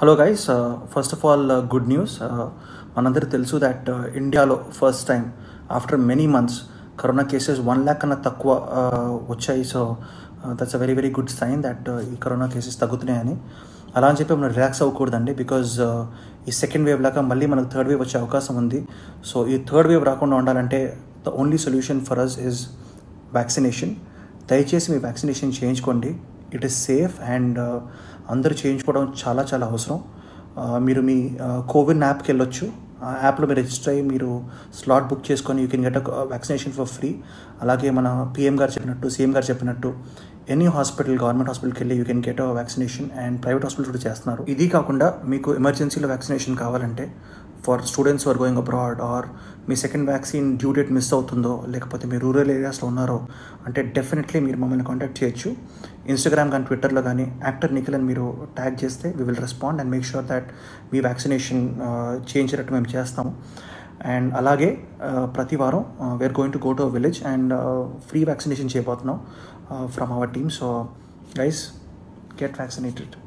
hello guys first of all good news మనందరూ తెలుసు that ఇండియాలో first time after many months corona cases one lakh కన్నా తక్కువ uh, వచ్చాయి so that's a very very good sign that ఈ corona cases తగ్గుతున్నాయని అలా అని చెప్పి మనం రిలాక్స్ అవ్వకూడదండి బికాజ్ uh, ఈ సెకండ్ వేవ్ లాగా మళ్ళీ మనకు థర్డ్ వేవ్ వచ్చే అవకాశం ఉంది సో ఈ థర్డ్ వేవ్ రాకుండా ఉండాలంటే the only solution for us is vaccination దయచేసి మీ వ్యాక్సినేషన్ చేయించుకోండి it is safe and uh, అందరూ చేయించుకోవడం చాలా చాలా అవసరం uh, మీరు మీ uh, కోవిన్ యాప్కి వెళ్ళొచ్చు ఆ యాప్లో మీరు రిజిస్టర్ అయ్యి మీరు స్లాట్ బుక్ చేసుకొని you can get vaccination for free అలాగే మన పిఎం గారు చెప్పినట్టు సీఎం గారు చెప్పినట్టు ఎనీ హాస్పిటల్ గవర్నమెంట్ హాస్పిటల్కి వెళ్ళి you can get vaccination and private hospital కూడా చేస్తున్నారు ఇది కాకుండా మీకు ఎమర్జెన్సీలో వ్యాక్సినేషన్ కావాలంటే for students are going abroad or మీ second vaccine due date miss అవుతుందో లేకపోతే మీరు రూరల్ ఏరియాస్లో ఉన్నారో అంటే డెఫినెట్లీ మీరు మమ్మల్ని కాంటాక్ట్ చేయొచ్చు ఇన్స్టాగ్రామ్ కానీ ట్విట్టర్లో కానీ యాక్టర్ నిఖిల్ అని మీరు ట్యాగ్ చేస్తే we will respond and make sure that మీ వ్యాక్సినేషన్ చేయించినట్టు మేము చేస్తాము అండ్ అలాగే ప్రతి వారం we're going to go to village and free vaccination చేయబోతున్నాం from our team so guys get vaccinated